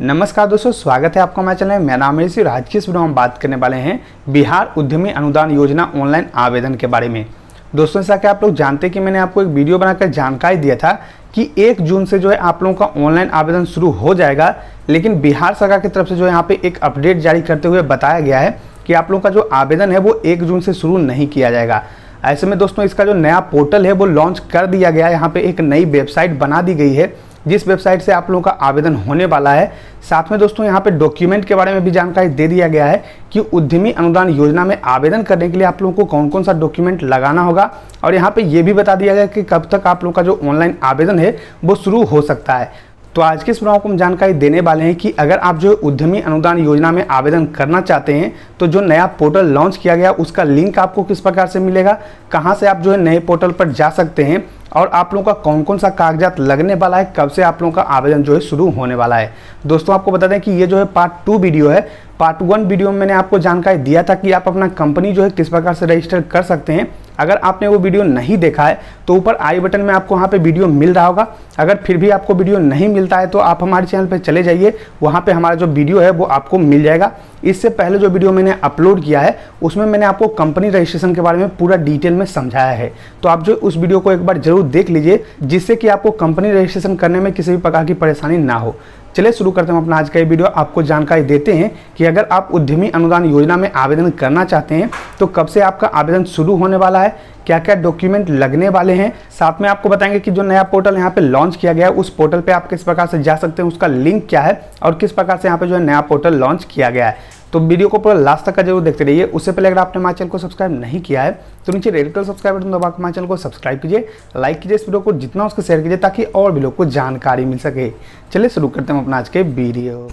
नमस्कार दोस्तों स्वागत है आपका हमारे चैनल में मेरा नाम है राज की वीडियो बात करने वाले हैं बिहार उद्यमी अनुदान योजना ऑनलाइन आवेदन के बारे में दोस्तों जैसा कि आप लोग जानते हैं कि मैंने आपको एक वीडियो बनाकर जानकारी दिया था कि एक जून से जो है आप लोगों का ऑनलाइन आवेदन शुरू हो जाएगा लेकिन बिहार सरकार की तरफ से जो है यहाँ पे एक अपडेट जारी करते हुए बताया गया है कि आप लोगों का जो आवेदन है वो एक जून से शुरू नहीं किया जाएगा ऐसे में दोस्तों इसका जो नया पोर्टल है वो लॉन्च कर दिया गया है यहाँ पे एक नई वेबसाइट बना दी गई है जिस वेबसाइट से आप लोगों का आवेदन होने वाला है साथ में दोस्तों यहाँ पे डॉक्यूमेंट के बारे में भी जानकारी दे दिया गया है कि उद्यमी अनुदान योजना में आवेदन करने के लिए आप लोगों को कौन कौन सा डॉक्यूमेंट लगाना होगा और यहाँ पे ये भी बता दिया गया कि कब तक आप लोगों का जो ऑनलाइन आवेदन है वो शुरू हो सकता है तो आज के इस ब्लॉग को हम जानकारी देने वाले हैं कि अगर आप जो उद्यमी अनुदान योजना में आवेदन करना चाहते हैं तो जो नया पोर्टल लॉन्च किया गया उसका लिंक आपको किस प्रकार से मिलेगा कहाँ से आप जो है नए पोर्टल पर जा सकते हैं और आप लोगों का कौन कौन सा कागजात लगने वाला है कब से आप लोगों का आवेदन जो है शुरू होने वाला है दोस्तों आपको बता दें कि ये जो है पार्ट टू वीडियो है पार्ट वन वीडियो में मैंने आपको जानकारी दिया था कि आप अपना कंपनी जो है किस प्रकार से रजिस्टर कर सकते हैं अगर आपने वो वीडियो नहीं देखा है तो ऊपर आई बटन में आपको वहाँ पे वीडियो मिल रहा होगा अगर फिर भी आपको वीडियो नहीं मिलता है तो आप हमारे चैनल पर चले जाइए वहाँ पर हमारा जो वीडियो है वो आपको मिल जाएगा इससे पहले जो वीडियो मैंने अपलोड किया है उसमें मैंने आपको कंपनी रजिस्ट्रेशन के बारे में पूरा डिटेल में समझाया है तो आप जो उस वीडियो को एक बार जरूर देख लीजिए जिससे कि आपको कंपनी रजिस्ट्रेशन करने में किसी भी प्रकार की परेशानी ना हो चलिए शुरू करते हैं अपना आज का ये वीडियो आपको जानकारी देते हैं कि अगर आप उद्यमी अनुदान योजना में आवेदन करना चाहते हैं तो कब से आपका आवेदन शुरू होने वाला है क्या क्या डॉक्यूमेंट लगने वाले हैं साथ में आपको बताएंगे कि जो नया पोर्टल यहाँ पे लॉन्च किया गया है उस पोर्टल पे आप किस प्रकार से जा सकते हैं उसका लिंक क्या है और किस प्रकार से यहाँ पे जो है नया पोर्टल लॉन्च किया गया है तो वीडियो को पूरा लास्ट तक का जरूर देखते रहिए उससे पहले अगर आपने हमारे चैनल को सब्सक्राइब नहीं किया है तो नीचे रेड कलर सब्सक्राइब बटन दबाकर हमारे चैनल को सब्सक्राइब कीजिए लाइक कीजिए इस वीडियो को जितना उसको शेयर कीजिए ताकि और भी लोग को जानकारी मिल सके चलिए शुरू करते हैं अपना आज के वीडियो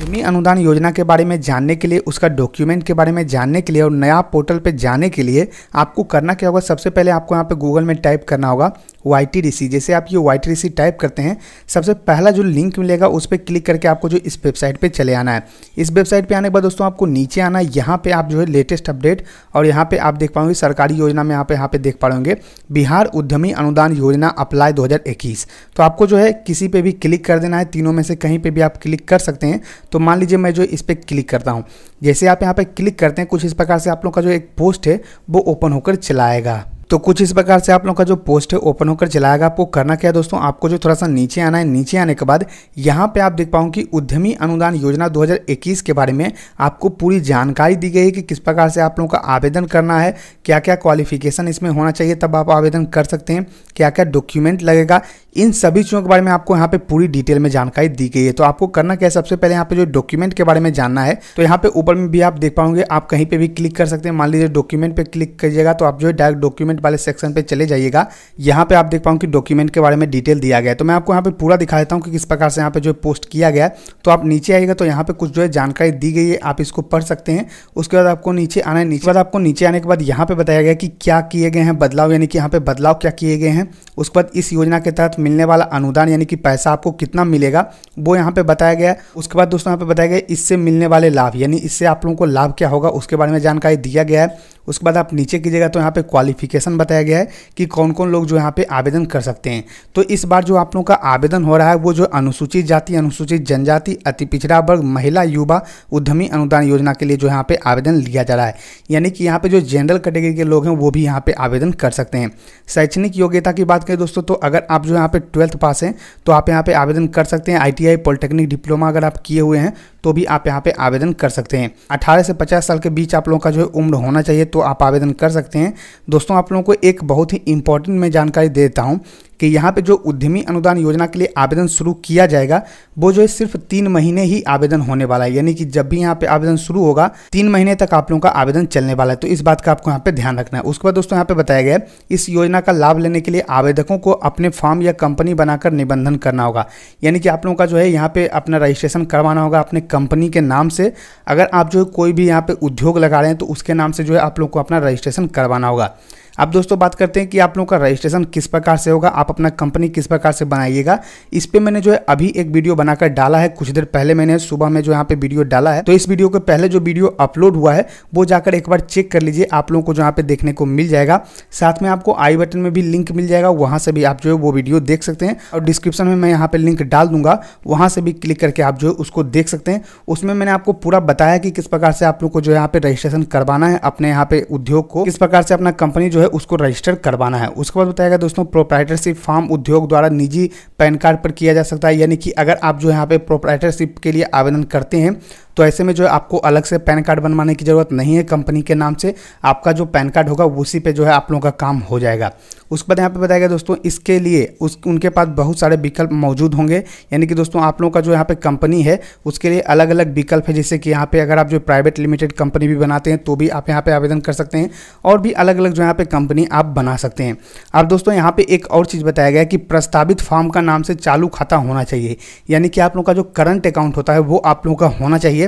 भूमि अनुदान योजना के बारे में जानने के लिए उसका डॉक्यूमेंट के बारे में जानने के लिए और नया पोर्टल पे जाने के लिए आपको करना क्या होगा सबसे पहले आपको यहाँ पे गूगल में टाइप करना होगा वाई टी डी जैसे आप ये वाई टी डी टाइप करते हैं सबसे पहला जो लिंक मिलेगा उस पर क्लिक करके आपको जो इस वेबसाइट पे चले आना है इस वेबसाइट पे आने के बाद दोस्तों आपको नीचे आना है यहाँ पे आप जो है लेटेस्ट अपडेट और यहाँ पे आप देख पाओगे सरकारी योजना में यहाँ पे यहाँ पे देख रहे बिहार उद्यमी अनुदान योजना अप्लाई दो तो आपको जो है किसी पर भी क्लिक कर देना है तीनों में से कहीं पर भी आप क्लिक कर सकते हैं तो मान लीजिए मैं जो इस पर क्लिक करता हूँ जैसे आप यहाँ पर क्लिक करते हैं कुछ इस प्रकार से आप लोग का जो एक पोस्ट है वो ओपन होकर चलाएगा तो कुछ इस प्रकार से आप लोगों का जो पोस्ट है ओपन होकर चलाएगा आपको करना क्या है दोस्तों आपको जो थोड़ा सा नीचे आना है नीचे आने के बाद यहाँ पे आप देख पाऊँ कि उद्यमी अनुदान योजना 2021 के बारे में आपको पूरी जानकारी दी गई है कि किस प्रकार से आप लोगों का आवेदन करना है क्या क्या क्वालिफिकेशन इसमें होना चाहिए तब आप आवेदन कर सकते हैं क्या क्या डॉक्यूमेंट लगेगा इन सभी चीज़ों के बारे में आपको यहाँ पे पूरी डिटेल में जानकारी दी गई है तो आपको करना क्या है सबसे पहले यहाँ पे जो डॉक्यूमेंट के बारे में जानना है तो यहाँ पे ऊपर में भी आप देख पाओगे आप कहीं पे भी क्लिक कर सकते हैं मान लीजिए डॉक्यूमेंट पे क्लिक करिएगा तो आप जो है डायरेक्ट डॉक्यूमेंट डॉक्यूमेंट वाले सेक्शन पे चले जाइएगा यहाँ पे आप देख पाऊँ कि डॉक्यूमेंट के बारे में डिटेल दिया गया है तो मैं आपको यहाँ पे पूरा दिखा देता हूँ कि किस प्रकार से यहाँ पे जो पोस्ट किया गया है तो आप नीचे आइएगा तो यहाँ पे कुछ जो है जानकारी दी गई है आप इसको पढ़ सकते हैं उसके बाद आपको नीचे आना है नीचे बाद आपको नीचे आने के बाद यहाँ पर बताया गया कि क्या किए गए हैं बदलाव यानी कि यहाँ पर बदलाव क्या किए गए हैं उसके बाद इस योजना के तहत मिलने वाला अनुदान यानी कि पैसा आपको कितना मिलेगा वो यहाँ पर बताया गया उसके बाद दोस्तों यहाँ पर बताया गया इससे मिलने वाले लाभ यानी इससे आप लोगों को लाभ क्या होगा उसके बारे में जानकारी दिया गया है उसके बाद आप नीचे कीजिएगा तो यहाँ पे क्वालिफिकेशन ऑप्शन बताया गया है कि कौन कौन लोग जो यहाँ पे आवेदन कर सकते हैं तो इस बार जो आप लोगों का आवेदन हो रहा है वो जो अनुसूचित जाति अनुसूचित जनजाति अति पिछड़ा वर्ग महिला युवा उद्यमी अनुदान योजना के लिए जो यहाँ पे आवेदन लिया जा रहा है यानी कि यहाँ पे जो जनरल कैटेगरी के लोग हैं वो भी यहाँ पे आवेदन कर सकते हैं शैक्षणिक योग्यता की बात करें दोस्तों तो अगर आप जो यहाँ पे ट्वेल्थ पास हैं तो आप यहाँ पे आवेदन कर सकते हैं आई पॉलिटेक्निक डिप्लोमा अगर आप किए हुए हैं तो भी आप यहाँ पे आवेदन कर सकते हैं अठारह से पचास साल के बीच आप लोगों का जो उम्र होना चाहिए तो आप आवेदन कर सकते हैं दोस्तों आप लोग लोगों को एक बहुत ही इंपॉर्टेंट मैं जानकारी देता हूँ कि यहाँ पे जो उद्यमी अनुदान योजना के लिए आवेदन शुरू किया जाएगा वो जो है सिर्फ तीन महीने ही आवेदन होने वाला है यानी कि जब भी यहाँ पे आवेदन शुरू होगा तीन महीने तक आप लोगों का आवेदन चलने वाला है तो इस बात का आपको यहाँ पे ध्यान रखना है उसके बाद दोस्तों यहाँ पे बताया गया इस योजना का लाभ लेने के लिए आवेदकों को अपने फॉर्म या कंपनी बनाकर निबंधन करना होगा यानी कि आप लोगों का जो है यहाँ पे अपना रजिस्ट्रेशन करवाना होगा अपने कंपनी के नाम से अगर आप जो है कोई भी यहाँ पे उद्योग लगा रहे हैं तो उसके नाम से जो है आप लोग को अपना रजिस्ट्रेशन करवाना होगा अब दोस्तों बात करते हैं कि आप लोगों का रजिस्ट्रेशन किस प्रकार से होगा आप अपना कंपनी किस प्रकार से बनाइएगा इस पर मैंने जो है अभी एक वीडियो बनाकर डाला है कुछ देर पहले मैंने सुबह में जो यहाँ पे वीडियो डाला है तो इस वीडियो के पहले जो वीडियो अपलोड हुआ है वो जाकर एक बार चेक कर लीजिए आप लोगों को जो यहाँ पे देखने को मिल जाएगा साथ में आपको आई बटन में भी लिंक मिल जाएगा वहाँ से भी आप जो है वो वीडियो देख सकते हैं और डिस्क्रिप्शन में मैं यहाँ पे लिंक डाल दूंगा वहाँ से भी क्लिक करके आप जो है उसको देख सकते हैं उसमें मैंने आपको पूरा बताया कि किस प्रकार से आप लोग को जो यहाँ पे रजिस्ट्रेशन करवाना है अपने यहाँ पे उद्योग को किस प्रकार से अपना कंपनी जो है उसको रजिस्टर करवाना है उसके बाद बताएगा दोस्तों प्रोप्राइटरशिप फार्म उद्योग द्वारा निजी पैन कार्ड पर किया जा सकता है यानी कि अगर आप जो यहाँ पे प्रोप्राइटरशिप के लिए आवेदन करते हैं तो ऐसे में जो है आपको अलग से पैन कार्ड बनवाने की ज़रूरत नहीं है कंपनी के नाम से आपका जो पैन कार्ड होगा उसी पे जो है आप लोगों का काम हो जाएगा उसके बाद यहाँ पे बताया गया दोस्तों इसके लिए उस उनके पास बहुत सारे विकल्प मौजूद होंगे यानी कि दोस्तों आप लोगों का जो यहाँ पे कंपनी है उसके लिए अलग अलग विकल्प है जैसे कि यहाँ पे अगर आप जो प्राइवेट लिमिटेड कंपनी भी बनाते हैं तो भी आप यहाँ पे आवेदन कर सकते हैं और भी अलग अलग जो यहाँ पे कंपनी आप बना सकते हैं अब दोस्तों यहाँ पर एक और चीज़ बताया गया कि प्रस्तावित फॉर्म का नाम से चालू खाता होना चाहिए यानी कि आप लोगों का जो करंट अकाउंट होता है वो आप लोगों का होना चाहिए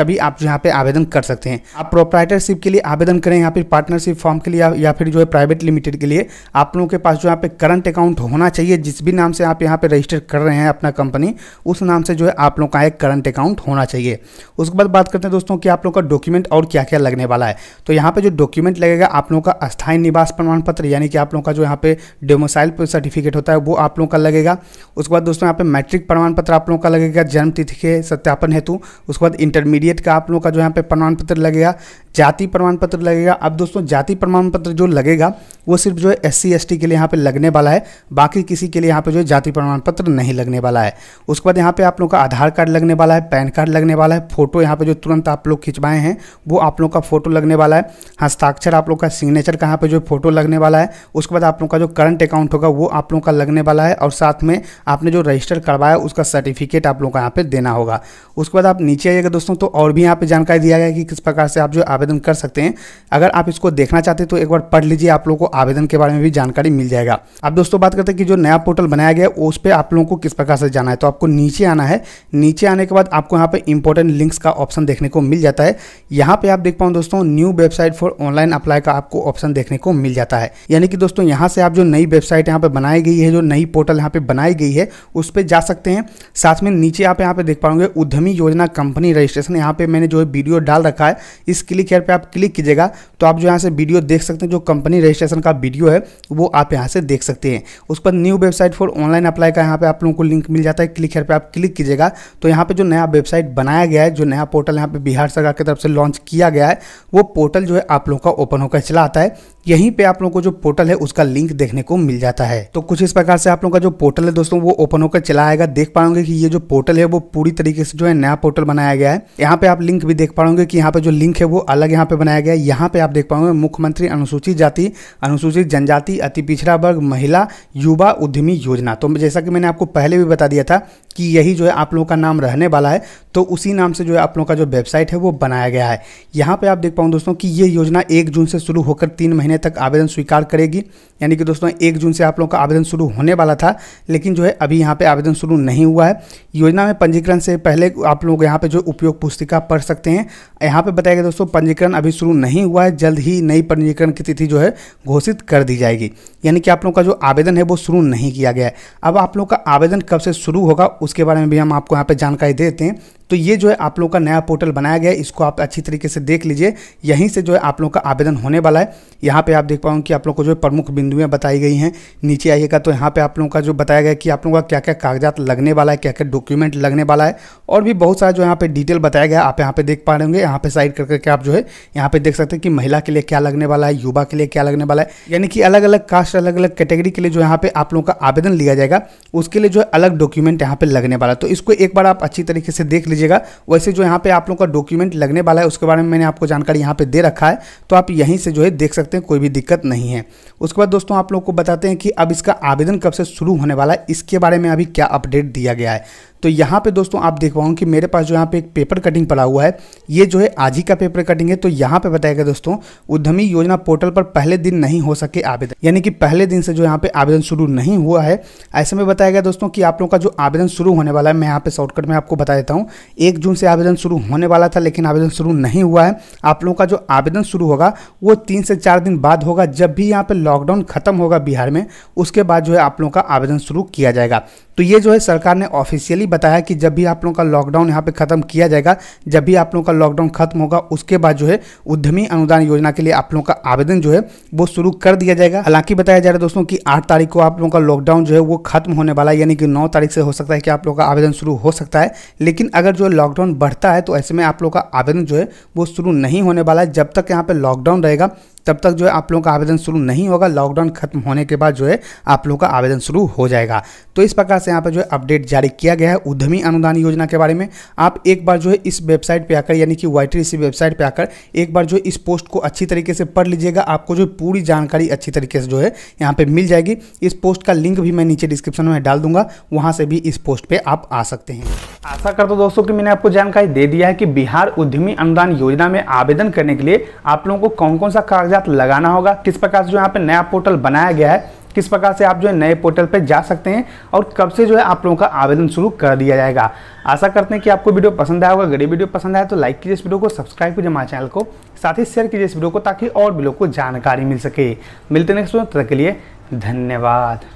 तभी आप जो यहाँ पे आवेदन कर सकते हैं आप प्रोप्राइटरशिप के लिए आवेदन करें या फिर पार्टनरशिप फॉर्म के लिए या फिर जो है प्राइवेट लिमिटेड के लिए आप लोगों के पास जो यहाँ पे करंट अकाउंट होना चाहिए जिस भी नाम से आप यहाँ पे रजिस्टर कर रहे हैं अपना कंपनी उस नाम से जो है आप लोगों का एक करंट अकाउंट होना चाहिए उसके बाद बात करते हैं दोस्तों कि आप लोगों का डॉक्यूमेंट और क्या क्या लगने वाला है तो यहाँ पर जो डॉक्यूमेंट लगेगा आप लोगों का स्थायी निवास प्रमाण पत्र यानी कि आप लोगों का जो यहाँ पे डेमोसाइल सर्टिफिकेट होता है वो आप लोगों का लगेगा उसके बाद दोस्तों यहाँ पे मैट्रिक प्रमाण पत्र आप लोगों का लगेगा जन्म तिथि के सत्यापन हेतु उसके बाद इंटरमीडिएट बीएड का आप लोगों का जो यहाँ पे प्रमाण पत्र लगेगा जाति प्रमाण पत्र लगेगा अब दोस्तों जाति प्रमाण पत्र जो लगेगा वो सिर्फ जो है एस सी के लिए यहाँ पे लगने वाला है बाकी किसी के लिए यहाँ पे जो है जाति प्रमाण पत्र नहीं लगने वाला है उसके बाद यहाँ पे आप लोग का आधार कार्ड लगने वाला है पैन कार्ड लगने वाला है फोटो यहाँ पे जो तुरंत आप लोग खिंचवाए हैं वो आप लोग का फोटो लगने वाला है हस्ताक्षर हाँ, आप लोग का सिग्नेचर का यहाँ पे जो फोटो लगने वाला है उसके बाद आप लोग का जो करंट अकाउंट होगा वो आप लोग का लगने वाला है और साथ में आपने जो रजिस्टर करवाया उसका सर्टिफिकेट आप लोग का यहाँ पे देना होगा उसके बाद आप नीचे आइएगा दोस्तों तो और भी यहाँ पे जानकारी दिया गया है कि किस प्रकार से आप जो आवेदन कर सकते हैं अगर आप इसको देखना चाहते हैं तो एक बार पढ़ लीजिए आप लोगों को आवेदन के बारे में भी जानकारी मिल जाएगा अब दोस्तों बात करते हैं कि जो नया पोर्टल बनाया गया उस पर आप लोगों को किस प्रकार से जाना है तो आपको नीचे आना है नीचे आने के बाद आपको यहाँ पर इंपॉर्टेंट लिंक्स का ऑप्शन देखने को मिल जाता है यहाँ पर आप देख पाओ दोस्तों new website for online apply का आपको ऑप्शन देखने को मिल जाता है यानी कि दोस्तों यहाँ से आप जो नई वेबसाइट यहाँ पर बनाई गई है जो नई पोर्टल यहाँ पर बनाई गई है उस पर जा सकते हैं साथ में नीचे आप यहाँ पर देख पाओगे उद्यमी योजना कंपनी रजिस्ट्रेशन यहाँ पे मैंने जो है वीडियो डाल रखा है इस क्लिक हेयर पे आप क्लिक कीजिएगा तो आप जो यहाँ से वीडियो देख सकते हैं जो कंपनी रजिस्ट्रेशन का वीडियो है वो आप यहाँ से देख सकते हैं उस पर new website for online apply का यहाँ पर आप लोगों को लिंक मिल जाता है क्लिक हेयर पर आप क्लिक कीजिएगा तो यहाँ पर जो नया वेबसाइट बनाया गया है जो नया पोर्टल यहाँ पर बिहार सरकार की तरफ से लॉन्च किया गया है वो पोर्टल जो है आप लोगों का ओपन होकर चला आता है यहीं पे आप लोगों को जो पोर्टल है उसका लिंक देखने को मिल जाता है तो कुछ इस प्रकार से आप लोगों का जो पोर्टल है दोस्तों वो ओपन होकर चला आएगा देख पाओगे कि ये जो पोर्टल है वो पूरी तरीके से जो है नया पोर्टल बनाया गया है यहाँ पे आप लिंक भी देख पाओगे कि यहाँ पे जो लिंक है वो अलग यहाँ पे बनाया गया है यहाँ पे आप देख पाओगे मुख्यमंत्री अनुसूचित जाति अनुसूचित जनजाति अति पिछड़ा वर्ग महिला युवा उद्यमी योजना तो जैसा कि मैंने आपको पहले भी बता दिया था कि यही जो है आप लोगों का नाम रहने वाला है तो उसी नाम से जो है आप लोगों का जो वेबसाइट है वो बनाया गया है यहाँ पे आप देख पाओ दोस्तों की ये योजना एक जून से शुरू होकर तीन महीने तक आवेदन स्वीकार करेगी यानी कि दोस्तों एक जून से आप लोगों का आवेदन शुरू होने वाला था लेकिन जो है अभी यहाँ पे आवेदन शुरू नहीं हुआ है योजना में पंजीकरण से पहले आप लोग यहाँ पे जो उपयोग पुस्तिका पढ़ सकते हैं यहाँ पे बताया गया दोस्तों पंजीकरण अभी शुरू नहीं हुआ है जल्द ही नई पंजीकरण की तिथि जो है घोषित कर दी जाएगी यानी कि आप लोगों का जो आवेदन है वो शुरू नहीं किया गया है अब आप लोगों का आवेदन कब से शुरू होगा उसके बारे में भी हम आपको यहाँ पर जानकारी देते हैं तो ये जो है आप लोग का नया पोर्टल बनाया गया है इसको आप अच्छी तरीके से देख लीजिए यहीं से जो है आप लोग का आवेदन होने वाला है यहाँ पे आप देख पाओ कि आप लोग को जो है प्रमुख बिंदुएं बताई गई हैं नीचे आइएगा तो यहाँ पे आप लोगों का जो बताया गया कि आप लोगों का क्या क्या कागजात लगने वाला है क्या क्या डॉक्यूमेंट लगने वाला है और भी बहुत सारा जो यहाँ पे डिटेल बताया गया आप यहाँ पे देख पा रहे होंगे यहाँ पे साइड करके आप जो है यहाँ पे देख सकते हैं कि महिला के लिए क्या लगने वाला है युवा के लिए क्या लगने वाला है यानी कि अलग अलग कास्ट अलग अलग कैटेगरी के लिए जो यहाँ पे आप लोगों का आवेदन लिया जाएगा उसके लिए जो है अलग डॉक्यूमेंट यहाँ पे लगने वाला है तो इसको एक बार आप अच्छी तरीके से देख लीजिए लीजिएगा वैसे जो यहाँ पे आप लोग का डॉक्यूमेंट लगने वाला है उसके बारे में मैंने आपको जानकारी यहाँ पे दे रखा है तो आप यहीं से जो है देख सकते हैं कोई भी दिक्कत नहीं है उसके बाद दोस्तों आप लोग को बताते हैं कि अब इसका आवेदन कब से शुरू होने वाला है इसके बारे में अभी क्या अपडेट दिया गया है तो यहाँ पे दोस्तों आप देख पाओ कि मेरे पास जो यहाँ पे एक पेपर कटिंग पड़ा हुआ है ये जो है आज ही का पेपर कटिंग है तो यहाँ पे बताएगा दोस्तों उद्यमी योजना पोर्टल पर पहले दिन नहीं हो सके आवेदन यानी कि पहले दिन से जो यहाँ पे आवेदन शुरू नहीं हुआ है ऐसे में बताया गया दोस्तों कि आप लोगों का जो आवेदन शुरू होने वाला है मैं यहाँ पे शॉर्टकट में आपको बता देता हूँ एक जून से आवेदन शुरू होने वाला था लेकिन आवेदन शुरू नहीं हुआ है आप लोगों का जो आवेदन शुरू होगा वो तीन से चार दिन बाद होगा जब भी यहाँ पे लॉकडाउन खत्म होगा बिहार में उसके बाद जो है आप लोगों का आवेदन शुरू किया जाएगा तो ये जो है सरकार ने ऑफिशियली बताया कि जब भी आप लोगों का लॉकडाउन यहाँ पे खत्म किया जाएगा जब भी आप लोगों का लॉकडाउन खत्म होगा उसके बाद जो है उद्यमी अनुदान योजना के लिए आप लोगों का आवेदन जो है वो शुरू कर दिया जाएगा हालांकि बताया जा रहा है दोस्तों की आठ तारीख को आप लोगों का लॉकडाउन जो है वो खत्म होने वाला है यानी कि नौ तारीख से हो सकता है कि आप लोगों का आवेदन शुरू हो सकता है लेकिन अगर जो लॉकडाउन बढ़ता है तो ऐसे में आप लोगों का आवेदन जो है वो शुरू नहीं होने वाला है जब तक यहाँ पे लॉकडाउन रहेगा तब तक जो है आप लोगों का आवेदन शुरू नहीं होगा लॉकडाउन खत्म होने के बाद जो है आप लोगों का आवेदन शुरू हो जाएगा तो इस प्रकार से यहाँ पर जो है अपडेट जारी किया गया है उद्यमी अनुदान योजना के बारे में आप एक बार जो है इस वेबसाइट पर आकर यानी कि वाई वेबसाइट पर आकर एक बार जो है इस पोस्ट को अच्छी तरीके से पढ़ लीजिएगा आपको जो पूरी जानकारी अच्छी तरीके से जो है यहाँ पर मिल जाएगी इस पोस्ट का लिंक भी मैं नीचे डिस्क्रिप्शन में डाल दूंगा वहाँ से भी इस पोस्ट पर आप आ सकते हैं आशा करता हूँ दोस्तों कि मैंने आपको जानकारी दे दिया है कि बिहार उद्यमी अनुदान योजना में आवेदन करने के लिए आप लोगों को कौन कौन सा कागज कागजात लगाना होगा किस प्रकार से जो यहाँ पे नया पोर्टल बनाया गया है किस प्रकार से आप जो है नए पोर्टल पर जा सकते हैं और कब से जो है आप लोगों का आवेदन शुरू कर दिया जाएगा आशा करते हैं कि आपको वीडियो पसंद आया होगा अगर वीडियो पसंद आया तो लाइक कीजिए इस वीडियो को सब्सक्राइब कीजिए हमारे चैनल को साथ ही शेयर कीजिए इस वीडियो को ताकि और भी लोग को जानकारी मिल सके मिलते नेक्स्ट तक के लिए धन्यवाद